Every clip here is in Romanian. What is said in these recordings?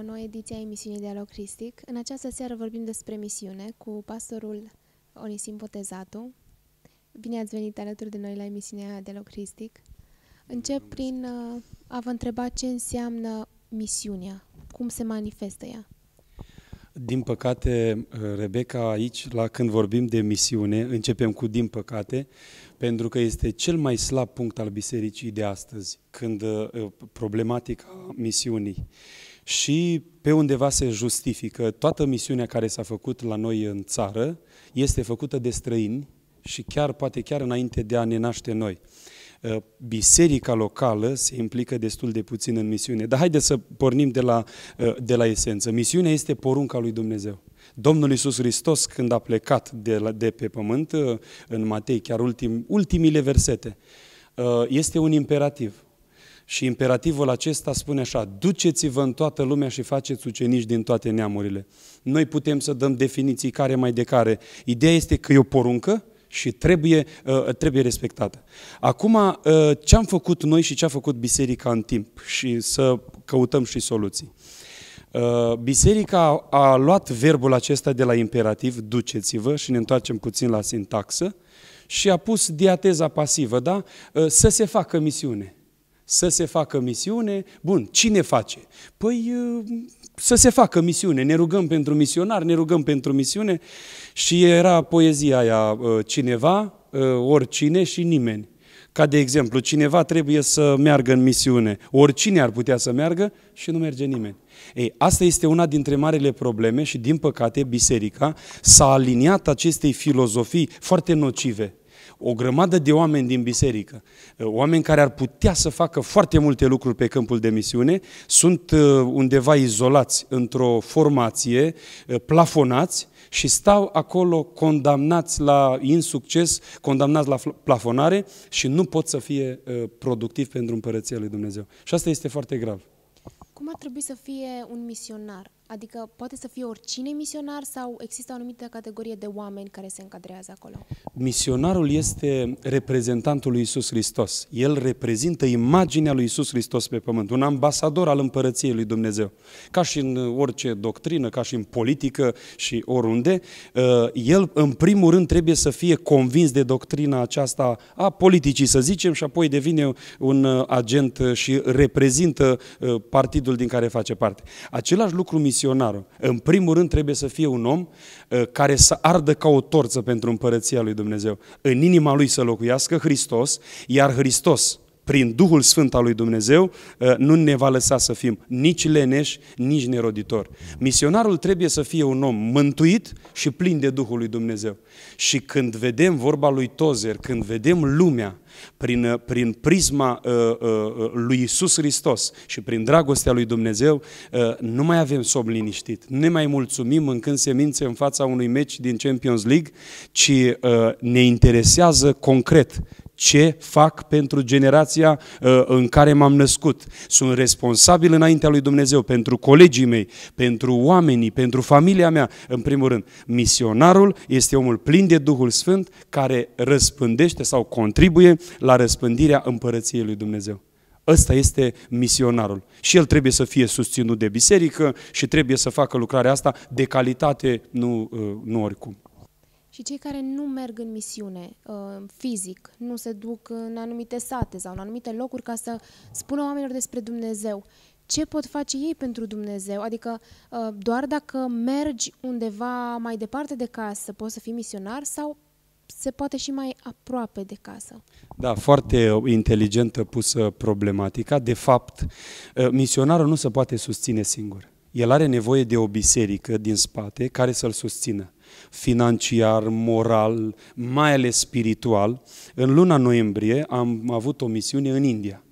o nouă ediție a emisiunii Dialog Cristic. În această seară vorbim despre misiune cu pastorul Onisim Potezatu. Bine ați venit alături de noi la emisiunea Dialog Cristic. Încep prin uh, a vă întreba ce înseamnă misiunea, cum se manifestă ea. Din păcate, uh, Rebecca, aici, la când vorbim de misiune, începem cu din păcate, pentru că este cel mai slab punct al bisericii de astăzi, când uh, problematica misiunii și pe undeva se justifică. Toată misiunea care s-a făcut la noi în țară este făcută de străini și chiar, poate chiar înainte de a ne naște noi. Uh, biserica locală se implică destul de puțin în misiune. Dar haideți să pornim de la, uh, de la esență. Misiunea este porunca lui Dumnezeu. Domnul Iisus Hristos, când a plecat de, la, de pe pământ, uh, în Matei, chiar ultim, ultimile versete, este un imperativ. Și imperativul acesta spune așa, duceți-vă în toată lumea și faceți ucenici din toate neamurile. Noi putem să dăm definiții care mai de care. Ideea este că e o poruncă și trebuie, uh, uh, trebuie respectată. Acum, uh, ce am făcut noi și ce a făcut biserica în timp și să căutăm și soluții. Biserica a luat verbul acesta de la imperativ, duceți-vă, și ne întoarcem puțin la sintaxă, și a pus diateza pasivă, da? Să se facă misiune să se facă misiune. Bun, cine face? Păi uh, să se facă misiune, ne rugăm pentru misionar, ne rugăm pentru misiune și era poezia aia uh, cineva, uh, oricine și nimeni. Ca de exemplu, cineva trebuie să meargă în misiune, oricine ar putea să meargă și nu merge nimeni. Ei, asta este una dintre marile probleme și din păcate biserica s-a aliniat acestei filozofii foarte nocive o grămadă de oameni din biserică, uh, oameni care ar putea să facă foarte multe lucruri pe câmpul de misiune, sunt uh, undeva izolați într-o formație, uh, plafonați și stau acolo condamnați la insucces, condamnați la plafonare și nu pot să fie productiv pentru împărăția lui Dumnezeu. Și asta este foarte grav. Cum ar trebui să fie un misionar? Adică poate să fie oricine misionar sau există o anumită categorie de oameni care se încadrează acolo? Misionarul este reprezentantul lui Isus Hristos. El reprezintă imaginea lui Isus Hristos pe pământ, un ambasador al împărăției lui Dumnezeu. Ca și în orice doctrină, ca și în politică și oriunde, uh, el în primul rând trebuie să fie convins de doctrina aceasta a politicii, să zicem, și apoi devine un uh, agent și reprezintă uh, partidul din care face parte. Același lucru misionarul misionarul. În primul rând trebuie să fie un om uh, care să ardă ca o torță pentru împărăția lui Dumnezeu. În inima lui să locuiască Hristos, iar Hristos prin Duhul Sfânt al lui Dumnezeu, ă, nu ne va lăsa să fim nici leneși, nici neroditori. Misionarul trebuie să fie un om mântuit și plin de Duhul lui Dumnezeu. Și când vedem vorba lui Tozer, când vedem lumea prin, ă, prin prisma ă, lui Isus Hristos și prin dragostea lui Dumnezeu, nu mai avem somn liniștit. ne mai mulțumim încând semințe în fața unui meci din Champions League, ci ne interesează concret ce fac pentru generația uh, în care m-am născut. Sunt responsabil înaintea lui Dumnezeu pentru colegii mei, pentru oamenii, pentru familia mea, în primul rând. Misionarul este omul plin de Duhul Sfânt care răspândește sau contribuie la răspândirea împărăției lui Dumnezeu. Ăsta este misionarul. Și el trebuie să fie susținut de biserică și trebuie să facă lucrarea asta de calitate, nu, uh, nu oricum și cei care nu merg în misiune uh, fizic, nu se duc în anumite sate sau în anumite locuri ca să spună oamenilor despre Dumnezeu. Ce pot face ei pentru Dumnezeu? Adică uh, doar dacă mergi undeva mai departe de casă poți să fii misionar sau se poate și mai aproape de casă. Da, foarte inteligentă pusă problematica. De fapt, uh, misionarul nu se poate susține singur. El are nevoie de o biserică din spate care să-l susțină financiar, moral, mai ales spiritual. În luna noiembrie am avut o misiune în India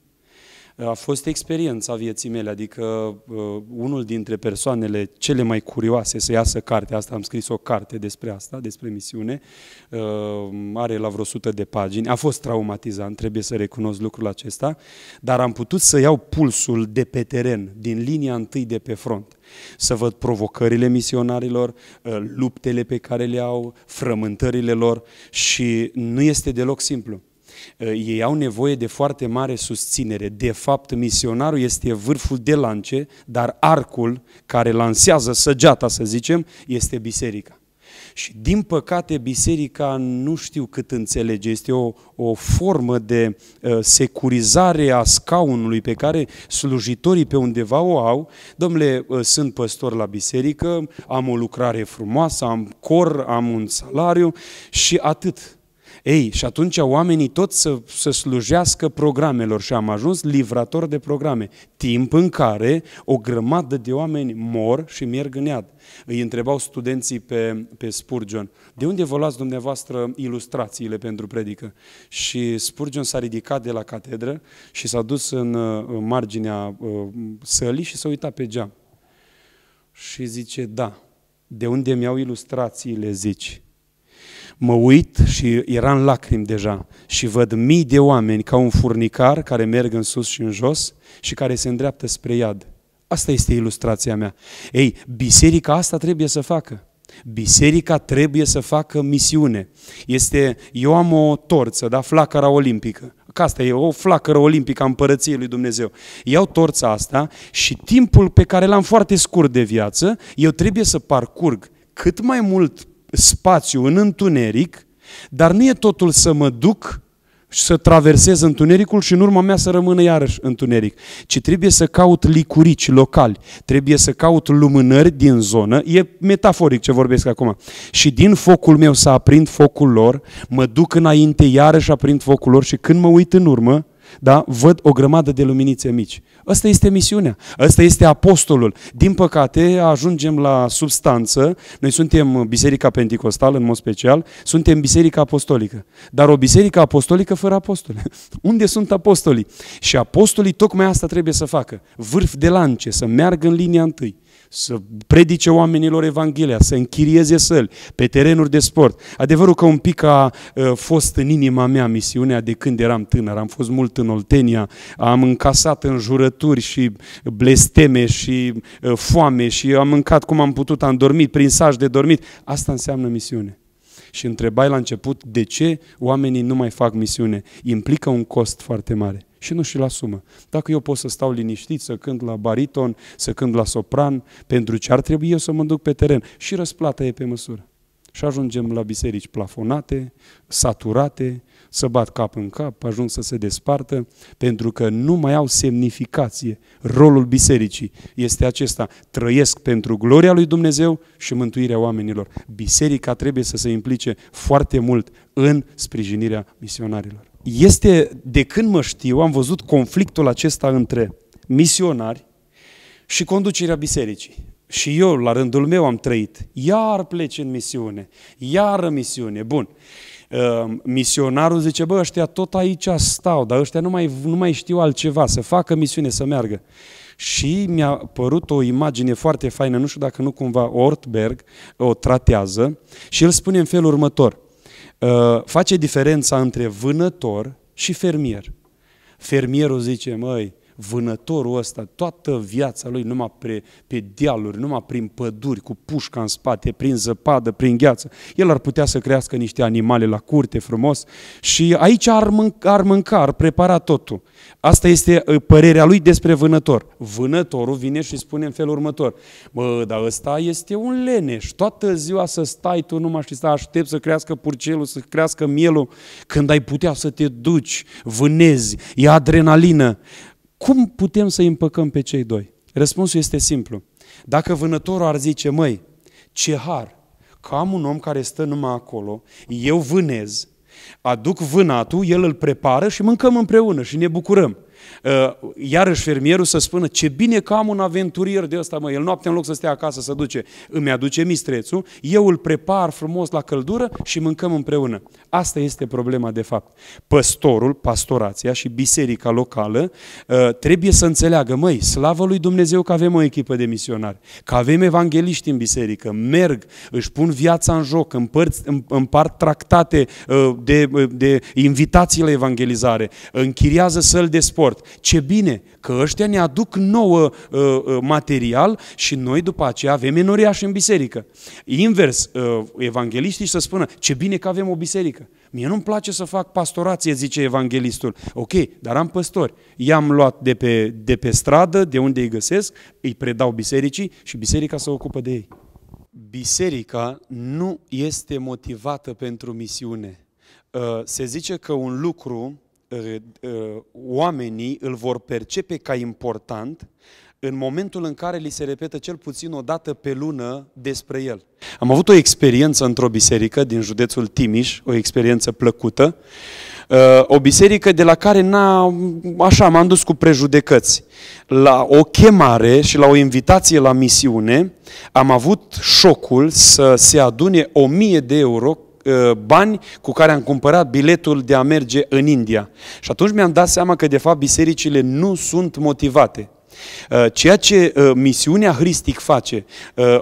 a fost experiența vieții mele, adică uh, unul dintre persoanele cele mai curioase să iasă cartea asta, am scris o carte despre asta, despre misiune, uh, are la vreo 100 de pagini, a fost traumatizant, trebuie să recunosc lucrul acesta, dar am putut să iau pulsul de pe teren, din linia întâi de pe front, să văd provocările misionarilor, uh, luptele pe care le au, frământările lor și nu este deloc simplu. Eh, ei au nevoie de foarte mare susținere. De fapt, misionarul este vârful de lance, dar arcul care lansează săgeata, să zicem, este biserica. Și din păcate biserica nu știu cât înțelege, este o, o formă de uh, securizare a scaunului pe care slujitorii pe undeva o au. Domnule, uh, sunt păstor la biserică, am o lucrare frumoasă, am cor, am un salariu și atât. Ei, și atunci oamenii tot să, să slujească programelor și am ajuns livrator de programe, timp în care o grămadă de oameni mor și merg în iad. Îi întrebau studenții pe, pe Spurgeon, de unde vă luați dumneavoastră ilustrațiile pentru predică? Și Spurgeon s-a ridicat de la catedră și s-a dus în, în marginea uh, sălii și s-a uitat pe geam. Și zice, da, de unde mi-au ilustrațiile, zici? mă uit și era în lacrimi deja și văd mii de oameni ca un furnicar care merg în sus și în jos și care se îndreaptă spre iad. Asta este ilustrația mea. Ei, biserica asta trebuie să facă. Biserica trebuie să facă misiune. Este, eu am o torță, da, flacăra olimpică. Că asta e o flacără olimpică a împărăției lui Dumnezeu. Iau torța asta și timpul pe care l-am foarte scurt de viață, eu trebuie să parcurg cât mai mult spațiu, în întuneric, dar nu e totul să mă duc și să traversez întunericul și în urma mea să rămână iarăși întuneric, ci trebuie să caut licurici locali, trebuie să caut lumânări din zonă, e metaforic ce vorbesc acum, și din focul meu să aprind focul lor, mă duc înainte, iarăși aprind focul lor și când mă uit în urmă, da? văd o grămadă de luminițe mici. Asta este misiunea, asta este apostolul. Din păcate, ajungem la substanță, noi suntem Biserica Pentecostală în mod special, suntem Biserica Apostolică, dar o Biserică Apostolică fără apostole. Unde sunt apostolii? Și apostolii tocmai asta trebuie să facă, vârf de lance, să meargă în linia întâi să predice oamenilor Evanghelia, să închirieze săli pe terenuri de sport. Adevărul că un pic a ă, fost în inima mea misiunea de când eram tânăr. Am fost mult în Oltenia, am încasat în jurături și blesteme și ă, foame și am mâncat cum am putut, am dormit prin saj de dormit. Asta înseamnă misiune și întrebai la început de ce oamenii nu mai fac misiune. Implică un cost foarte mare și nu și-l asumă. Dacă eu pot să stau liniștit, să cânt la bariton, să cânt la sopran, pentru ce ar trebui eu să mă duc pe teren? Și răsplata e pe măsură. Și ajungem la biserici plafonate, saturate, să bat cap în cap, ajung să se despartă, pentru că nu mai au semnificație. Rolul bisericii este acesta. Trăiesc pentru gloria lui Dumnezeu și mântuirea oamenilor. Biserica trebuie să se implice foarte mult în sprijinirea misionarilor. Este, de când mă știu, am văzut conflictul acesta între misionari și conducerea bisericii și eu, la rândul meu, am trăit. Iar pleci în misiune, iar în misiune. Bun. Ehm, misionarul zice, bă, ăștia tot aici stau, dar ăștia nu mai, nu mai știu altceva, să facă misiune, să meargă. Și mi-a părut o imagine foarte faină, nu știu dacă nu cumva Ortberg o tratează, și el spune în felul următor, ehm, face diferența între vânător și fermier. Fermierul zice, măi, vânătorul ăsta, toată viața lui numai pe, pe dealuri, numai prin păduri, cu pușca în spate, prin zăpadă, prin gheață, el ar putea să crească niște animale la curte frumos și aici ar mânca, ar, mânca, ar prepara totul. Asta este ă, părerea lui despre vânător. Vânătorul vine și spune în felul următor, bă, dar ăsta este un leneș, toată ziua să stai tu numai și să aștepți să crească purcelul, să crească mielul, când ai putea să te duci, vânezi, e adrenalină, cum putem să îi împăcăm pe cei doi? Răspunsul este simplu. Dacă vânătorul ar zice, măi, ce har că am un om care stă numai acolo, eu vânez, aduc vânatul, el îl prepară și mâncăm împreună și ne bucurăm. Uh, iarăși fermierul să spună, ce bine că am un aventurier de ăsta, mă, el noapte în loc să stea acasă să duce, îmi aduce mistrețul, eu îl prepar frumos la căldură și mâncăm împreună. Asta este problema de fapt. Păstorul, pastorația și biserica locală uh, trebuie să înțeleagă, măi, slavă lui Dumnezeu că avem o echipă de misionari, că avem evangeliști în biserică, merg, își pun viața în joc, împart, împart tractate uh, de, de invitații la evangelizare, închiriază săl de sport, acord. Ce bine că ăștia ne aduc nouă uh, uh, material și noi după aceea avem enoriaș în biserică. Invers, uh, evangeliștii să spună, ce bine că avem o biserică. Mie nu-mi place să fac pastorație, zice evanghelistul. Ok, dar am păstori. I-am luat de pe, de pe stradă, de unde îi găsesc, îi predau bisericii și biserica se ocupă de ei. Biserica nu este motivată pentru misiune. Uh, se zice că un lucru Uh, uh, oamenii îl vor percepe ca important în momentul în care li se repetă cel puțin o dată pe lună despre el. Am avut o experiență într-o biserică din județul Timiș, o experiență plăcută, uh, o biserică de la care n-a, așa, m-am dus cu prejudecăți. La o chemare și la o invitație la misiune am avut șocul să se adune o mie de euro Uh, bani cu care am cumpărat biletul de a merge în India. Și atunci mi-am dat seama că, de fapt, bisericile nu sunt motivate. Uh, ceea ce uh, misiunea Hristic face,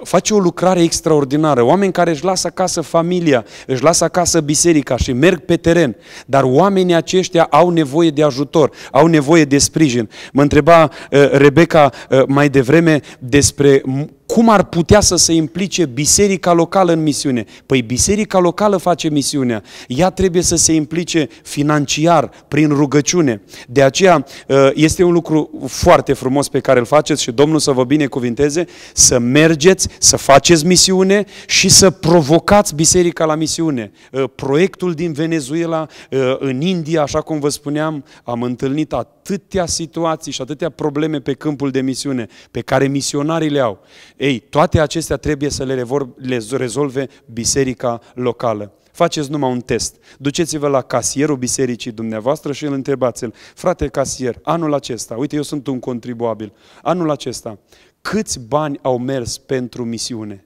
face o lucrare extraordinară. Oameni care își lasă acasă familia, își lasă acasă biserica și merg pe teren. Dar oamenii aceștia au nevoie de ajutor, au nevoie de sprijin. Mă întreba Rebecca mai devreme despre cum ar putea să se implice biserica locală în misiune? Păi biserica locală face misiunea. Ea trebuie să se implice financiar, prin rugăciune. De aceea uh, este un lucru foarte frumos pe care îl faceți și Domnul să vă binecuvinteze, să mergeți, să faceți misiune și să provocați biserica la misiune. Uh, proiectul din Venezuela, uh, în India, așa cum vă spuneam, am întâlnit atâtea situații și atâtea probleme pe câmpul de misiune pe care misionarii le au. Ei, toate acestea trebuie să le, le rezolve biserica locală. Faceți numai un test. Duceți-vă la casierul bisericii dumneavoastră și îl întrebați-l. Frate casier, anul acesta, uite eu sunt un contribuabil, anul acesta, câți bani au mers pentru misiune?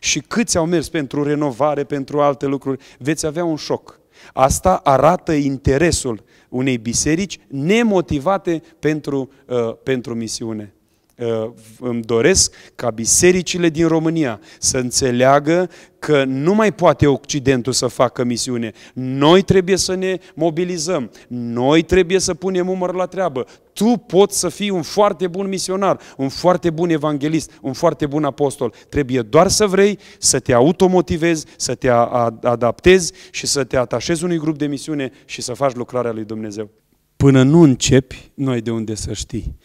Și câți au mers pentru renovare, pentru alte lucruri? Veți avea un șoc. Asta arată interesul unei biserici nemotivate pentru, uh, pentru misiune. Uh, îmi doresc ca bisericile din România să înțeleagă că nu mai poate Occidentul să facă misiune. Noi trebuie să ne mobilizăm, noi trebuie să punem umăr la treabă. Tu poți să fii un foarte bun misionar, un foarte bun evanghelist, un foarte bun apostol. Trebuie doar să vrei să te automotivezi, să te adaptezi și să te atașezi unui grup de misiune și să faci lucrarea lui Dumnezeu. Până nu începi, nu ai de unde să știi.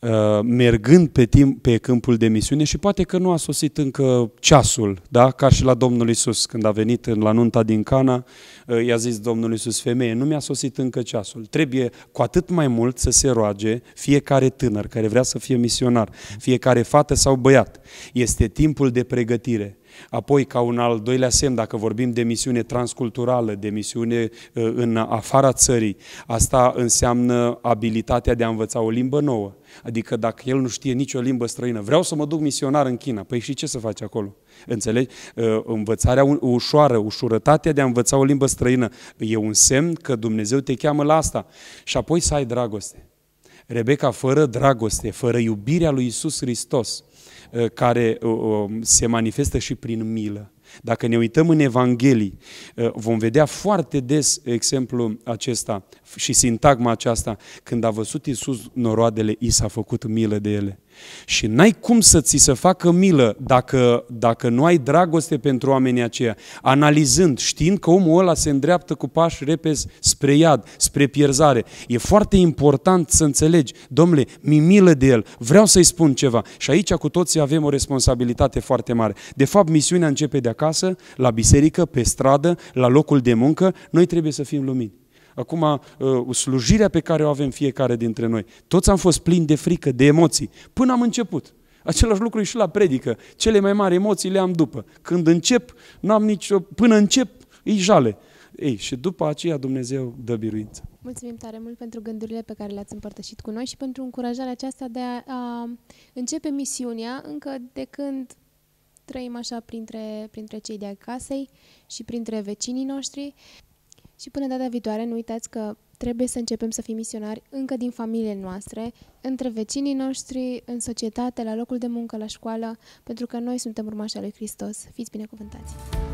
Uh, mergând pe, timp, pe câmpul de misiune și poate că nu a sosit încă ceasul, da? ca și la Domnul Isus, când a venit în la nunta din Cana, uh, i-a zis Domnul Isus, femeie, nu mi-a sosit încă ceasul. Trebuie cu atât mai mult să se roage fiecare tânăr care vrea să fie misionar, fiecare fată sau băiat. Este timpul de pregătire. Apoi, ca un al doilea semn, dacă vorbim de misiune transculturală, de misiune uh, în afara țării, asta înseamnă abilitatea de a învăța o limbă nouă. Adică dacă el nu știe nicio limbă străină, vreau să mă duc misionar în China, păi și ce să faci acolo? Înțelegi? Uh, învățarea ușoară, ușurătatea de a învăța o limbă străină e un semn că Dumnezeu te cheamă la asta. Și apoi să ai dragoste. Rebecca, fără dragoste, fără iubirea lui Isus Hristos, Uh, care uh, um, se manifestă și prin milă. Dacă ne uităm în Evanghelii, uh, vom vedea foarte des exemplul acesta și sintagma aceasta. Când a văzut Iisus noroadele, i s-a făcut milă de ele. Și n-ai cum să ți se facă milă dacă, dacă nu ai dragoste pentru oamenii aceia, analizând, știind că omul ăla se îndreaptă cu pași repezi spre iad, spre pierzare. E foarte important să înțelegi, domnule, mi milă de el, vreau să-i spun ceva. Și aici cu toții avem o responsabilitate foarte mare. De fapt, misiunea începe de acasă, la biserică, pe stradă, la locul de muncă, noi trebuie să fim lumini acum uh, slujirea pe care o avem fiecare dintre noi. Toți am fost plini de frică, de emoții, până am început. Același lucru e și la predică. Cele mai mari emoții le am după. Când încep, n-am nicio... până încep, îi jale. Ei, și după aceea Dumnezeu dă biruință. Mulțumim tare mult pentru gândurile pe care le-ați împărtășit cu noi și pentru încurajarea aceasta de a, a începe misiunea încă de când trăim așa printre, printre cei de acasă și printre vecinii noștri. Și până data viitoare, nu uitați că trebuie să începem să fim misionari încă din familiile noastre, între vecinii noștri, în societate, la locul de muncă, la școală, pentru că noi suntem urmașii lui Hristos. Fiți binecuvântați!